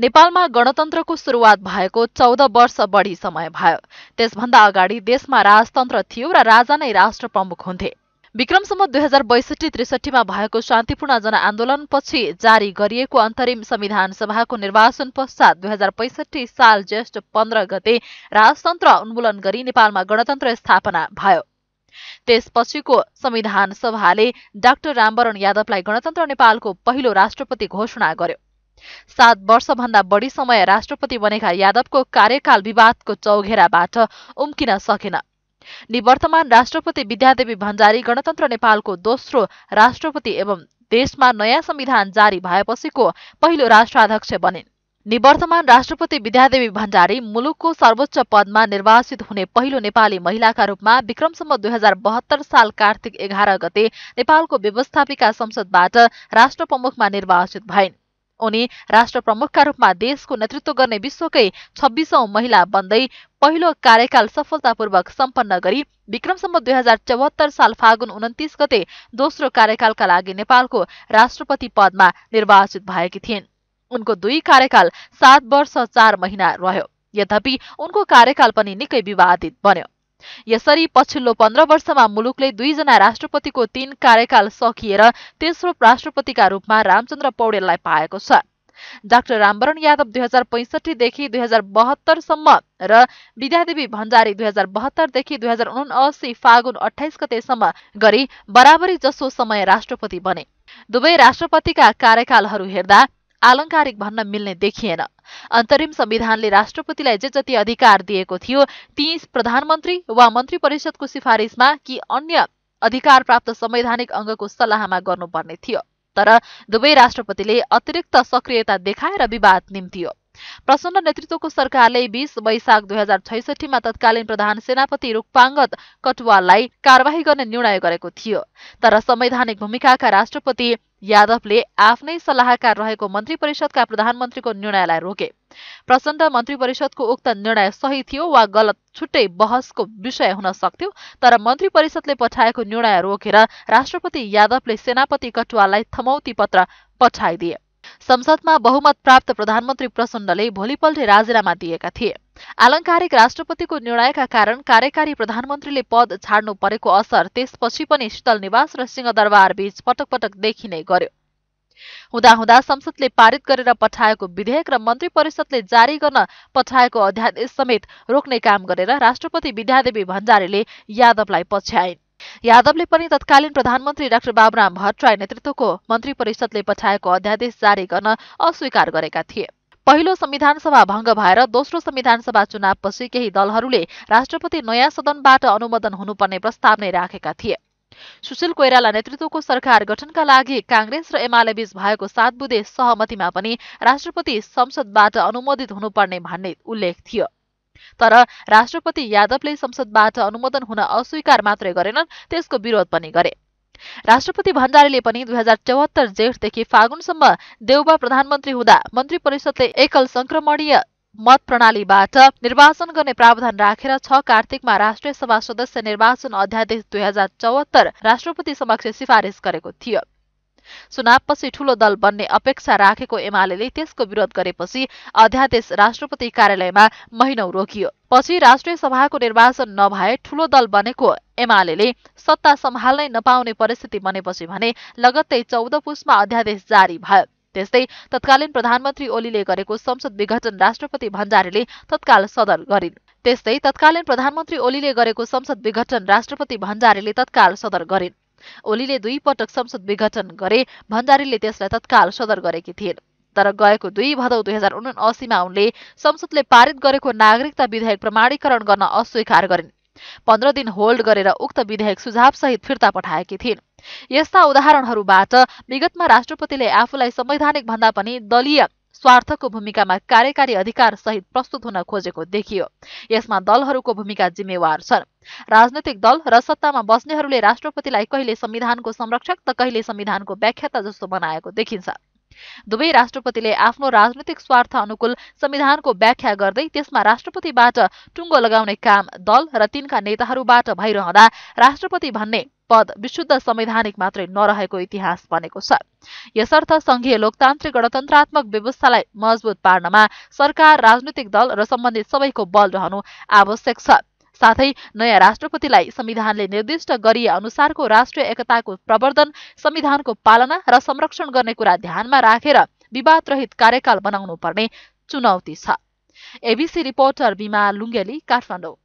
नेपालमा गणतन्त्रको सुरुवात भएको चौध वर्ष बढी समय भयो त्यसभन्दा अगाडि देशमा राजतन्त्र थियो र राजा नै राष्ट्र प्रमुख हुन्थे विक्रमसम्म दुई हजार बैसठी त्रिसठीमा भएको शान्तिपूर्ण जनआन्दोलनपछि जारी गरिएको अन्तरिम संविधान सभाको निर्वाचन पश्चात दुई हजार पैसठी साल ज्येष्ठ पन्ध्र गते राजतन्त्र उन्मूलन गरी नेपालमा गणतन्त्र स्थापना भयो त्यसपछिको संविधान सभाले डाक्टर रामवरण यादवलाई गणतन्त्र नेपालको पहिलो राष्ट्रपति घोषणा गर्यो सात वर्षभन्दा बढी समय राष्ट्रपति बनेका यादवको कार्यकाल विवादको चौघेराबाट उम्किन सकेन निवर्तमान राष्ट्रपति विद्यादेवी भण्डारी गणतन्त्र नेपालको दोस्रो राष्ट्रपति एवं देशमा नयाँ संविधान जारी भएपछिको पहिलो राष्ट्राध्यक्ष बनिन् निवर्तमान राष्ट्रपति विद्यादेवी भण्डारी मुलुकको सर्वोच्च पदमा निर्वाचित हुने पहिलो नेपाली महिलाका रूपमा विक्रमसम्म दुई हजार बहत्तर साल कार्तिक एघार गते नेपालको व्यवस्थापिका संसदबाट राष्ट्र प्रमुखमा निर्वाचित भइन् उनी राष्ट्र प्रमुखका रूपमा देशको नेतृत्व गर्ने विश्वकै छब्बीसौं महिला बन्दै पहिलो कार्यकाल सफलतापूर्वक सम्पन्न गरी विक्रमसम्म दुई हजार चौहत्तर साल फागुन उन्तिस गते दोस्रो कार्यकालका लागि नेपालको राष्ट्रपति पदमा निर्वाचित भएकी थिइन् उनको दुई कार्यकाल सात वर्ष चार महिना रह्यो यद्यपि उनको कार्यकाल पनि निकै विवादित बन्यो यसरी पछिल्लो पन्ध्र वर्षमा मुलुकले दुईजना राष्ट्रपतिको तीन कार्यकाल सकिएर तेस्रो राष्ट्रपतिका रूपमा रामचन्द्र पौडेललाई पाएको छ डाक्टर रामवरण यादव दुई हजार पैँसठीदेखि दुई हजार बहत्तरसम्म र विद्यादेवी भण्डारी दुई हजार बहत्तरदेखि दुई हजार उनासी फागुन अठाइस गतेसम्म गरी बराबरी जसो समय राष्ट्रपति बने दुवै राष्ट्रपतिका कार्यकालहरू हेर्दा आलङ्कारिक भन्न मिल्ने देखिएन अन्तरिम संविधानले राष्ट्रपतिलाई जे जति अधिकार दिएको थियो ती प्रधानमन्त्री वा मन्त्री परिषदको सिफारिसमा कि अन्य अधिकार प्राप्त संवैधानिक अङ्गको सल्लाहमा गर्नुपर्ने थियो तर दुवै राष्ट्रपतिले अतिरिक्त सक्रियता देखाएर विवाद निम्तियो प्रसन्न नेतृत्वको सरकारले बीस वैशाख दुई हजार छैसठीमा तत्कालीन प्रधान सेनापति रूपपाङ्गत कटवाललाई कार्यवाही गर्ने निर्णय गरेको थियो तर संवैधानिक भूमिकाका राष्ट्रपति यादवले आफ्नै सल्लाहकार रहेको मन्त्री परिषदका प्रधानमन्त्रीको निर्णयलाई रोके प्रचण्ड मन्त्री परिषदको उक्त निर्णय सही थियो वा गलत छुट्टै बहसको विषय हुन सक्थ्यो तर मन्त्री परिषदले पठाएको निर्णय रोकेर राष्ट्रपति यादवले सेनापति कटुवाललाई थमौती पत्र पठाइदिए संसदमा बहुमत प्राप्त प्रधानमन्त्री प्रचण्डले भोलिपल्ट राजीनामा दिएका थिए आलङ्कारिक राष्ट्रपतिको निर्णयका कारण कार्यकारी प्रधानमन्त्रीले पद छाड्नु परेको असर त्यसपछि पनि शीतल निवास र सिंहदरबार बीच पटक पटक देखिने गर्यो हुँदाहुँदा संसदले पारित गरेर पठाएको विधेयक र मन्त्री परिषदले जारी गर्न पठाएको अध्यादेश समेत रोक्ने काम गरेर राष्ट्रपति विद्यादेवी भण्डारीले यादवलाई पछ्याइन् यादवले पनि तत्कालीन प्रधानमन्त्री डाक्टर बाबुराम भट्टराई नेतृत्वको मन्त्री परिषदले पठाएको अध्यादेश जारी गर्न अस्वीकार गरेका थिए पहिलो संविधानसभा भङ्ग भएर दोस्रो संविधानसभा चुनावपछि केही दलहरूले राष्ट्रपति नयाँ सदनबाट अनुमोदन हुनुपर्ने प्रस्ताव नै राखेका थिए सुशील कोइराला नेतृत्वको सरकार गठनका लागि काङ्ग्रेस र एमालेबीच भएको सात बुधे सहमतिमा पनि राष्ट्रपति संसदबाट अनुमोदित हुनुपर्ने भन्ने उल्लेख थियो तर राष्ट्रपति यादवले संसदबाट अनुमोदन हुन अस्वीकार मात्रै गरेनन् त्यसको विरोध पनि गरे राष्ट्रपति भण्डारीले पनि दुई हजार चौहत्तर जेठदेखि फागुनसम्म देउबा प्रधानमन्त्री हुँदा मन्त्री परिषदले एकल संक्रमणीय मत प्रणालीबाट निर्वाचन गर्ने प्रावधान राखेर छ कार्तिकमा राष्ट्रिय सभा सदस्य निर्वाचन अध्यादेश दुई हजार चौहत्तर राष्ट्रपति समक्ष सिफारिस गरेको थियो चुनावपछि ठूलो दल बन्ने अपेक्षा राखेको एमाले त्यसको विरोध गरेपछि अध्यादेश राष्ट्रपति कार्यालयमा महिनौ रोकियो पछि राष्ट्रिय सभाको निर्वाचन नभए ठूलो दल बनेको एमाले सत्ता सम्हाल्नै नपाउने परिस्थिति बनेपछि भने लगत्तै चौध पुसमा अध्यादेश जारी भयो त्यस्तै तत्कालीन प्रधानमन्त्री ओलीले गरेको संसद विघटन राष्ट्रपति भण्डारीले तत्काल सदर गरिन् त्यस्तै तत्कालीन प्रधानमन्त्री ओलीले गरेको संसद विघटन राष्ट्रपति भण्डारीले तत्काल सदर गरिन् ओलीले दुई पटक संसद विघटन गरे भण्डारीले त्यसलाई तत्काल सदर गरेकी थिइन् तर गएको दुई भदौ दुई हजार उना असीमा उनले संसदले पारित गरेको नागरिकता विधेयक प्रमाणीकरण गर्न अस्वीकार गरिन् पन्ध्र दिन होल्ड गरेर उक्त विधेयक सुझाव सहित फिर्ता पठाएकी थिइन् यस्ता उदाहरणहरूबाट विगतमा राष्ट्रपतिले आफूलाई संवैधानिक भन्दा पनि दलीय स्वार्थको भूमिकामा कार्यकारी अधिकार सहित प्रस्तुत हुन खोजेको देखियो यसमा दलहरूको भूमिका जिम्मेवार छन् राजनैतिक दल र सत्तामा बस्नेहरूले राष्ट्रपतिलाई कहिले संविधानको संरक्षक त कहिले संविधानको व्याख्याता जस्तो बनाएको देखिन्छ दुवै राष्ट्रपतिले आफ्नो राजनैतिक स्वार्थ अनुकूल संविधानको व्याख्या गर्दै त्यसमा राष्ट्रपतिबाट टुङ्गो लगाउने काम दल र तिनका नेताहरूबाट भइरहँदा राष्ट्रपति भन्ने पद विशुद्ध संवैधानिक मात्रै नरहेको इतिहास बनेको छ यसर्थ संघीय लोकतान्त्रिक गणतन्त्रात्मक व्यवस्थालाई मजबुत पार्नमा सरकार राजनैतिक दल र सम्बन्धित सबैको बल रहनु आवश्यक छ साथै नयाँ राष्ट्रपतिलाई संविधानले निर्दिष्ट गरिए अनुसारको राष्ट्रिय एकताको प्रवर्धन संविधानको पालना र संरक्षण गर्ने कुरा ध्यानमा राखेर रा विवाद रहित कार्यकाल बनाउनु पर्ने चुनौती छ एबिसी रिपोर्टर बिमा लुङ्गेली काठमाडौँ